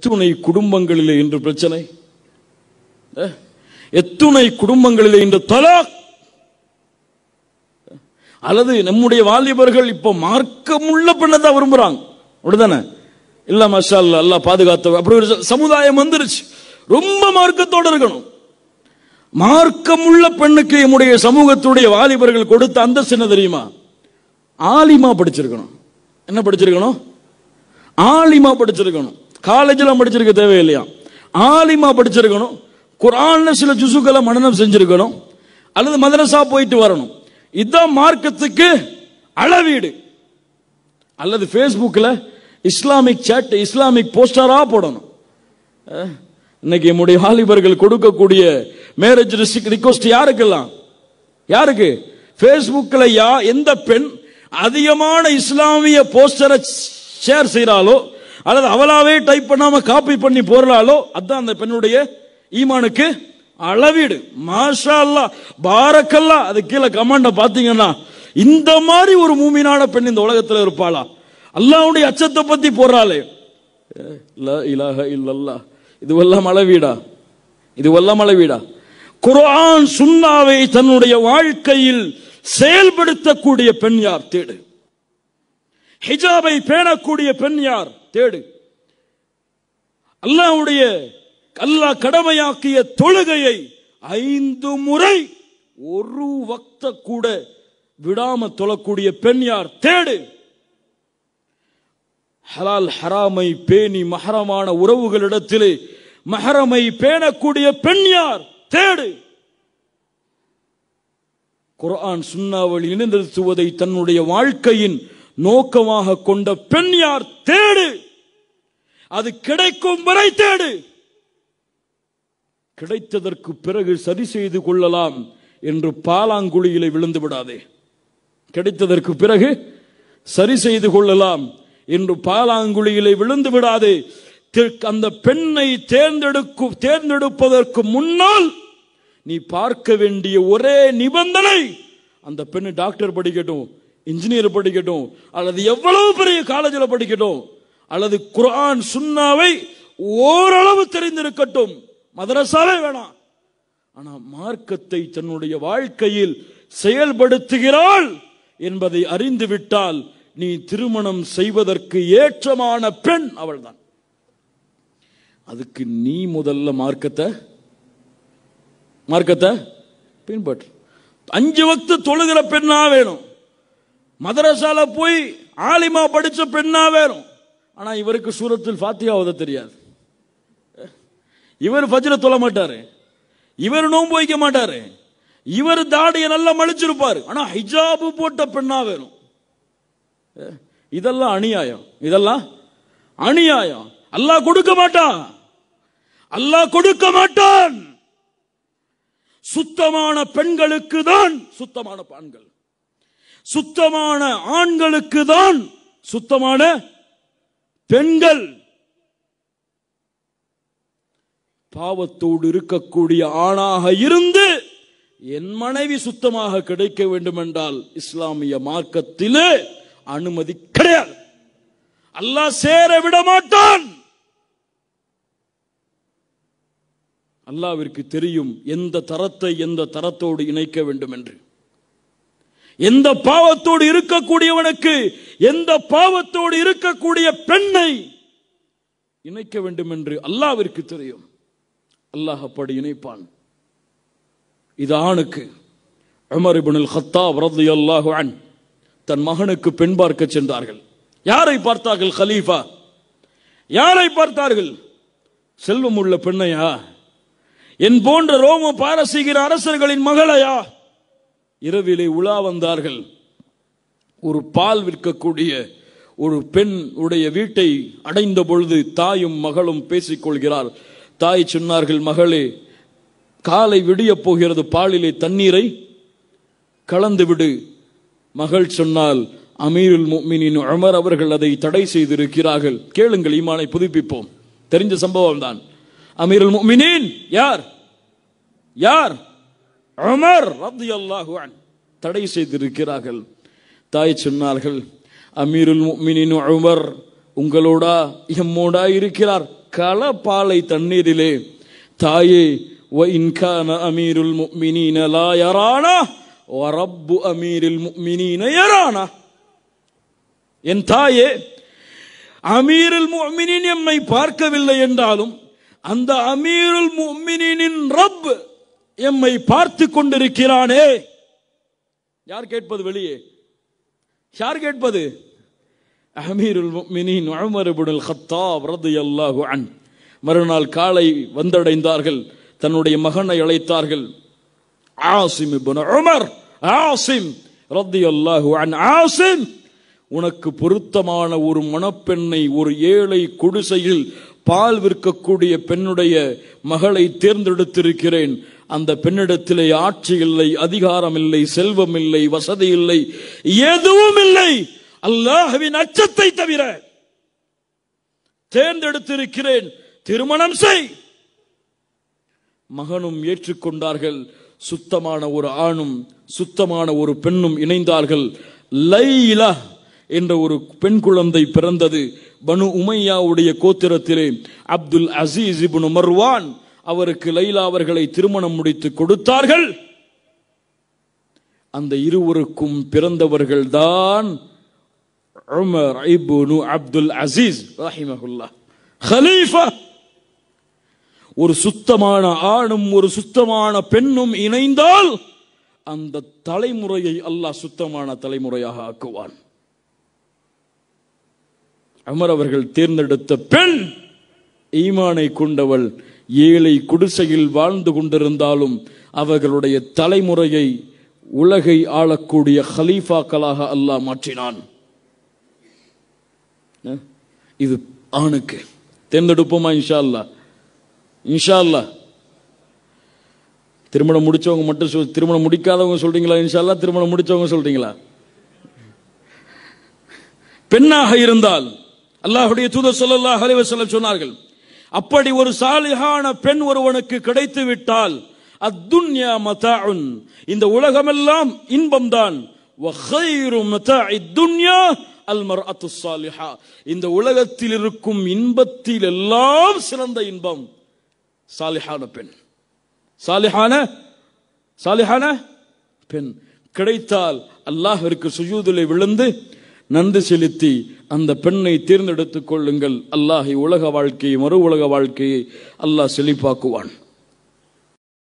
எத்துணை குடும்பங்களிலே இன்று பிரச்சனை எத்துணை குடும்பங்களிலே இன்று தலா அல்லது நம்முடைய வாலிபர்கள் இப்ப மார்க்கமுள்ள பெண்ணை தான் விரும்புறாங்க அப்படிதானே இல்ல மஷா அல்ல பாதுகாத்த அப்படி ஒரு சமுதாயம் வந்துருச்சு ரொம்ப மார்க்கத்தோடு இருக்கணும் மார்க்கமுள்ள பெண்ணுக்கு நம்முடைய சமூகத்துடைய வாலிபர்கள் கொடுத்த அந்த சின்ன தெரியுமா ஆலிமா படிச்சிருக்கணும் என்ன படிச்சிருக்கணும் ஆலிமா படிச்சிருக்கணும் காலேஜில் படிச்சிருக்க தேவையில்லையா ஆலிமா படிச்சிருக்கணும் குரானில் சில ஜுசுக்களை மனநம் செஞ்சிருக்கணும் அல்லது மதரசா போயிட்டு வரணும் இதுதான் மார்க்கத்துக்கு அளவீடு அல்லது ஃபேஸ்புக்கில் இஸ்லாமிக் சேட் இஸ்லாமிக் போஸ்டராக போடணும் இன்னைக்கு என்னுடைய வாலிபர்கள் கொடுக்கக்கூடிய மேரேஜ் ரிக்வஸ்ட் யாருக்கெல்லாம் யாருக்கு ஃபேஸ்புக்கில் யா எந்த பெண் அதிகமான இஸ்லாமிய போஸ்டரை ஷேர் செய்கிறாலோ அல்லது அவளாவே டைப் பண்ணாம காப்பி பண்ணி போறாளோ அதான் அந்த பெண்ணுடைய ஈமானுக்கு அளவீடு மாஷா பாரக்கல்லா அது கீழே கமாண்ட பாத்தீங்கன்னா இந்த மாதிரி ஒரு மூமினான பெண் இந்த உலகத்துல இருப்பாளா அல்லாவுடைய அச்சத்தை பத்தி போறாளே இலாக இல்லல்லா இதுவெல்லாம் அளவீடா இதுவெல்லாம் அளவீடா குரான் சுண்ணாவை தன்னுடைய வாழ்க்கையில் செயல்படுத்தக்கூடிய பெண் யார் தேடு ஹிஜாபை பேணக்கூடிய பெண் யார் தேடு அல்லாவுடைய அல்லாஹ் கடமையாக்கிய தொழுகையை ஐந்து முறை ஒரு வக்த கூட விடாம தொழக்கூடிய பெண் யார் தேடு ஹலால் ஹராமை பேணி மஹரமான உறவுகளிடத்திலே மஹரமை பேணக்கூடிய பெண் யார் தேடு குரான் சுண்ணாவளி இணைந்திருத்துவதை தன்னுடைய வாழ்க்கையின் நோக்கமாக கொண்ட பெண் யார் தேடு அது கிடைக்கும் வரை தேடு கிடைத்ததற்கு பிறகு சரி செய்து கொள்ளலாம் என்று பாலாங்குழியிலே விழுந்து விடாதே கிடைத்ததற்கு பிறகு சரி செய்து கொள்ளலாம் என்று பாலாங்குழியிலே விழுந்து விடாதே அந்த பெண்ணை தேர்ந்தெடுக்கும் தேர்ந்தெடுப்பதற்கு முன்னால் நீ பார்க்க வேண்டிய ஒரே நிபந்தனை அந்த பெண்ணு டாக்டர் படிக்கட்டும் இன்ஜினியர் படிக்கட்டும் அல்லது எவ்வளவு பெரிய காலேஜில் படிக்கட்டும் அல்லது குரான் சுண்ணாவை ஓரளவு தெரிந்திருக்கட்டும் மதரசாவே வேணாம் ஆனா மார்க்கத்தை தன்னுடைய வாழ்க்கையில் செயல்படுத்துகிறாள் என்பதை அறிந்து விட்டால் நீ திருமணம் செய்வதற்கு ஏற்றமான பெண் அவள் தான் அதுக்கு நீ முதல்ல மார்க்கத்தை மார்க்கத்தை பின்பற்று அஞ்சு வக்து தொழுகிற பெண்ணா வேணும் மதரசால போய் ஆலிமா படிச்ச பெண்ணா வேறும் ஆனா இவருக்கு சூரத்தில் ஃபாத்தியா தெரியாது இவர் ஃபஜ்ர தொல்ல மாட்டாரு இவர் நோன்பு வைக்க மாட்டாரு இவர் தாடியை நல்லா மலிச்சிருப்பாரு ஆனா ஹிஜாபு போட்ட பெண்ணா வேறும் இதெல்லாம் அநியாயம் இதெல்லாம் அநியாயம் அல்லாஹ் கொடுக்க மாட்டான் அல்லாஹ் கொடுக்க மாட்டான் சுத்தமான பெண்களுக்கு தான் சுத்தமான பெண்கள் சுத்தமான ஆண்களுக்கு தான் சுத்தமான பெண்கள் பாவத்தோடு இருக்கக்கூடிய ஆணாக இருந்து என் மனைவி சுத்தமாக கிடைக்க வேண்டும் என்றால் இஸ்லாமிய மார்க்கத்திலே அனுமதி கிடையாது அல்லாஹ் சேர விட மாட்டான் அல்லாவிற்கு தெரியும் எந்த தரத்தை எந்த தரத்தோடு இணைக்க வேண்டும் என்று எந்த பாவத்தோடு இருக்கக்கூடியவனுக்கு எந்த பாவத்தோடு இருக்கக்கூடிய பெண்ணை இணைக்க வேண்டும் என்று அல்லாவிற்கு தெரியும் அல்லாஹ் அப்படி இணைப்பான் இது ஆணுக்கு அமரிபுனில் ஹத்தா வரது அல்லாஹு அன் தன் மகனுக்கு பெண் பார்க்க சென்றார்கள் யாரை பார்த்தார்கள் ஹலீஃபா யாரை பார்த்தார்கள் செல்வம் உள்ள பெண்ணையா என் போன்ற ரோம பாரசீகிற அரசர்களின் மகளையா இரவிலே உலா வந்தார்கள் ஒரு பால் விற்கக்கூடிய ஒரு பெண் உடைய வீட்டை அடைந்த பொழுது தாயும் மகளும் பேசிக்கொள்கிறார் தாய் சொன்னார்கள் மகளே காலை விடிய போகிறது பாலிலே தண்ணீரை கலந்து விடு மகள் சொன்னால் அமீருல் மோமினின் அமர் அவர்கள் அதை தடை செய்திருக்கிறார்கள் கேளுங்கள் இமானை புதுப்பிப்போம் தெரிஞ்ச சம்பவம் தான் அமீருல் மோமினின் யார் யார் உமர் ரப்தி அல்லாஹுவான் தடை செய்திருக்கிறார்கள் தாய் சொன்னார்கள் அமீருல் மினின் உமர் உங்களோடா எம்மோடா இருக்கிறார் கள பாலை தண்ணீரிலே தாயே وإن أمير المؤمنين لا يرانا ورب அமீரில் المؤمنين يرانا என் தாயே அமீருல் முமினின் எம்மை பார்க்கவில்லை என்றாலும் அந்த அமீருல் முமினின் ரப் எம்மை பார்த்து கொண்டிருக்கிறானே யார் கேட்பது வெளியே யார் கேட்பது அமீருல் மினின் அமருபுடல் ரது அல்லாஹு அன் மறுநாள் காலை வந்தடைந்தார்கள் தன்னுடைய மகனை அழைத்தார்கள் ஆசிம் உமர் ஆசிம் ரத்தி அல்லாஹு அன் ஆசிம் உனக்கு பொருத்தமான ஒரு மணப்பெண்ணை ஒரு ஏழை குடிசையில் பால் விற்கக்கூடிய பெண்ணுடைய மகளை தேர்ந்தெடுத்திருக்கிறேன் அந்த பெண்ணிடத்திலே ஆட்சி இல்லை அதிகாரம் இல்லை செல்வம் இல்லை வசதி இல்லை எதுவும் இல்லை அல்லாஹவின் அச்சத்தை தவிர தேர்ந்தெடுத்திருக்கிறேன் திருமணம் செய் மகனும் ஏற்றுக்கொண்டார்கள் சுத்தமான ஒரு ஆணும் சுத்தமான ஒரு பெண்ணும் இணைந்தார்கள் லைலா என்ற ஒரு பெண் குழந்தை பிறந்தது பனு உமையாவுடைய கோத்திரத்திலே அப்துல் அசீஸ் இபுன் மர்வான் அவருக்கு லைலா அவர்களை திருமணம் முடித்து கொடுத்தார்கள் அந்த இருவருக்கும் பிறந்தவர்கள் தான் அப்துல் அசீஸ் ஒரு சுத்தமான ஆணும் ஒரு சுத்தமான பெண்ணும் இணைந்தால் அந்த தலைமுறையை அல்லாஹ் சுத்தமான தலைமுறையாக ஆக்குவான் அமர் அவர்கள் தேர்ந்தெடுத்த பெண் ஈமானை கொண்டவள் ஏழை குடிசையில் வாழ்ந்து கொண்டிருந்தாலும் அவர்களுடைய தலைமுறையை உலகை ஆளக்கூடிய ஹலீஃபாக்களாக அல்லாஹ் மாற்றினான் இது ஆணுக்கு தேர்ந்தெடுப்போமா இன்ஷா அல்லா இன்ஷா அல்லா திருமணம் முடிச்சவங்க மட்டும் சொல் திருமணம் முடிக்காதவங்க சொல்றீங்களா இன்ஷா அல்லா திருமணம் முடிச்சவங்க சொல்றீங்களா பெண்ணாக இருந்தால் அல்லாஹுடைய தூதர் சொல்லல்லா ஹலிவசல்ல சொன்னார்கள் அப்படி ஒரு சாலிகான பெண் ஒருவனுக்கு கிடைத்து விட்டால் அத்துன்யா மதாஉன் இந்த உலகமெல்லாம் இன்பம்தான் துன்யா அல்மர் அத்து சாலிஹா இந்த உலகத்தில் இருக்கும் இன்பத்தில் எல்லாம் சிறந்த இன்பம் சாலிஹான பெண் சாலிஹான சாலிஹான பெண் கிடைத்தால் அல்லாஹிற்கு சுஜூதிலே விழுந்து நன்றி செலுத்தி அந்த பெண்ணை தேர்ந்தெடுத்து கொள்ளுங்கள் அல்லாஹை உலக வாழ்க்கையை மறு உலக வாழ்க்கையை அல்லாஹ் செழிப்பாக்குவான்